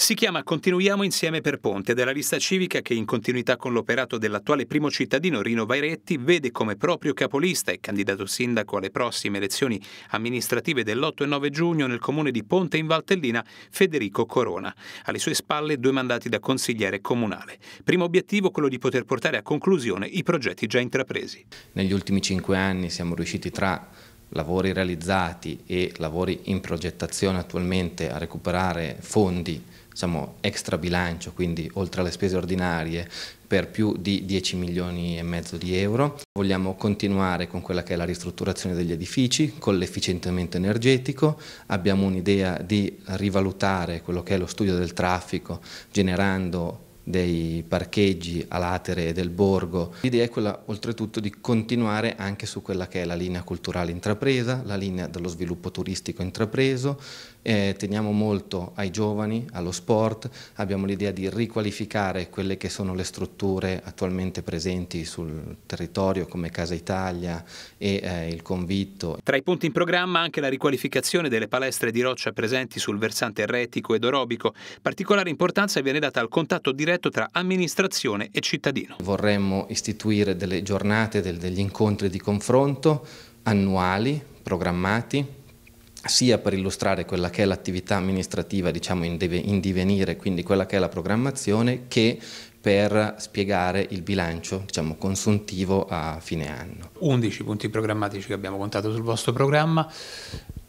Si chiama Continuiamo insieme per Ponte ed è la lista civica che in continuità con l'operato dell'attuale primo cittadino Rino Vairetti vede come proprio capolista e candidato sindaco alle prossime elezioni amministrative dell'8 e 9 giugno nel comune di Ponte in Valtellina Federico Corona. Alle sue spalle due mandati da consigliere comunale. Primo obiettivo quello di poter portare a conclusione i progetti già intrapresi. Negli ultimi cinque anni siamo riusciti tra lavori realizzati e lavori in progettazione attualmente a recuperare fondi diciamo, extra bilancio, quindi oltre alle spese ordinarie, per più di 10 milioni e mezzo di euro. Vogliamo continuare con quella che è la ristrutturazione degli edifici, con l'efficientamento energetico, abbiamo un'idea di rivalutare quello che è lo studio del traffico generando dei parcheggi a latere e del borgo. L'idea è quella oltretutto di continuare anche su quella che è la linea culturale intrapresa, la linea dello sviluppo turistico intrapreso, eh, teniamo molto ai giovani, allo sport, abbiamo l'idea di riqualificare quelle che sono le strutture attualmente presenti sul territorio come Casa Italia e eh, il Convitto. Tra i punti in programma anche la riqualificazione delle palestre di roccia presenti sul versante erretico ed orobico, particolare importanza viene data al contatto diretto rispetto tra amministrazione e cittadino. Vorremmo istituire delle giornate, degli incontri di confronto annuali, programmati, sia per illustrare quella che è l'attività amministrativa diciamo, in, divenire, quindi quella che è la programmazione, che per spiegare il bilancio diciamo, consuntivo a fine anno. 11 punti programmatici che abbiamo contato sul vostro programma.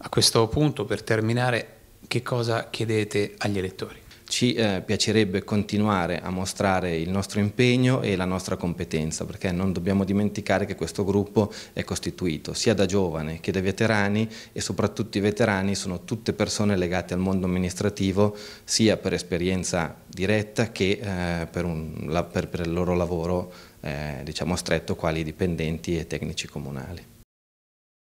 A questo punto, per terminare, che cosa chiedete agli elettori? ci eh, piacerebbe continuare a mostrare il nostro impegno e la nostra competenza, perché non dobbiamo dimenticare che questo gruppo è costituito sia da giovani che da veterani e soprattutto i veterani sono tutte persone legate al mondo amministrativo sia per esperienza diretta che eh, per, un, la, per, per, il loro lavoro eh, diciamo stretto quali dipendenti e tecnici comunali.